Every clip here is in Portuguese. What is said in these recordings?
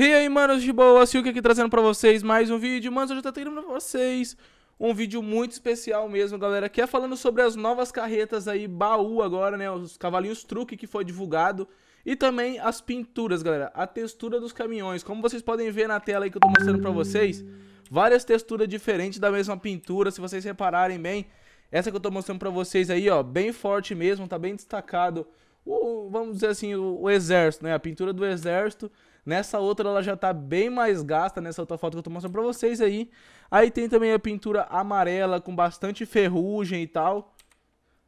E aí, manos de boa, Silk aqui trazendo pra vocês mais um vídeo. Mano, eu já tô terminando pra vocês um vídeo muito especial mesmo, galera, que é falando sobre as novas carretas aí, baú agora, né, os cavalinhos truque que foi divulgado, e também as pinturas, galera, a textura dos caminhões, como vocês podem ver na tela aí que eu tô mostrando pra vocês, várias texturas diferentes da mesma pintura, se vocês repararem bem, essa que eu tô mostrando pra vocês aí, ó, bem forte mesmo, tá bem destacado o, vamos dizer assim, o, o, exército, né? A pintura do exército. Nessa outra ela já tá bem mais gasta, nessa outra foto que eu tô mostrando pra vocês aí. Aí tem também a pintura amarela com bastante ferrugem e tal.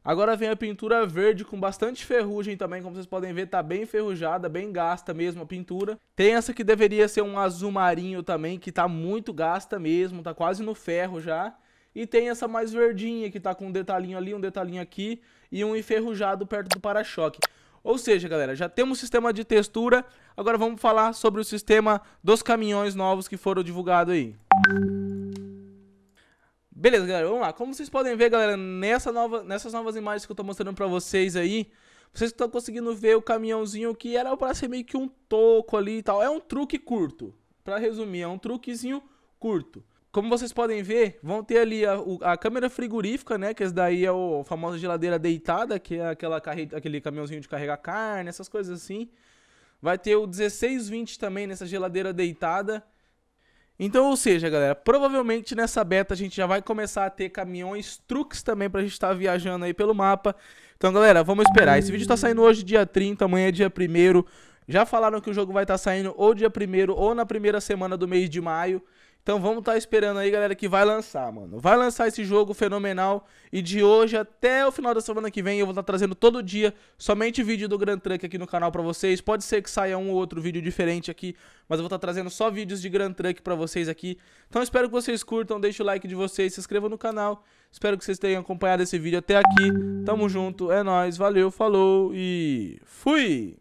Agora vem a pintura verde com bastante ferrugem também, como vocês podem ver, tá bem enferrujada, bem gasta mesmo a pintura. Tem essa que deveria ser um azul marinho também, que tá muito gasta mesmo, tá quase no ferro já. E tem essa mais verdinha que tá com um detalhinho ali, um detalhinho aqui e um enferrujado perto do para-choque. Ou seja, galera, já temos o sistema de textura, agora vamos falar sobre o sistema dos caminhões novos que foram divulgados aí. Beleza, galera, vamos lá. Como vocês podem ver, galera, nessa nova, nessas novas imagens que eu tô mostrando pra vocês aí, vocês estão conseguindo ver o caminhãozinho que era pra ser meio que um toco ali e tal. É um truque curto. Pra resumir, é um truquezinho curto como vocês podem ver, vão ter ali a, a, câmera frigorífica, né? Que esse daí é o famosa geladeira deitada, que é aquela carre... aquele caminhãozinho de carregar carne, essas coisas assim. Vai ter o 1620 também nessa geladeira deitada. Então, ou seja, galera, provavelmente nessa beta a gente já vai começar a ter caminhões truques também pra gente estar tá viajando aí pelo mapa. Então, galera, vamos esperar. Esse vídeo tá saindo hoje dia 30, amanhã é dia 1 Já falaram que o jogo vai estar tá saindo ou dia 1 ou na primeira semana do mês de maio. Então vamos estar tá esperando aí, galera, que vai lançar, mano. Vai lançar esse jogo fenomenal. E de hoje até o final da semana que vem eu vou estar tá trazendo todo dia somente vídeo do Grand Truck aqui no canal pra vocês. Pode ser que saia um ou outro vídeo diferente aqui, mas eu vou estar tá trazendo só vídeos de Grand Truck pra vocês aqui. Então espero que vocês curtam, deixe o like de vocês, se inscrevam no canal. Espero que vocês tenham acompanhado esse vídeo até aqui. Tamo junto, é nóis, valeu, falou e fui!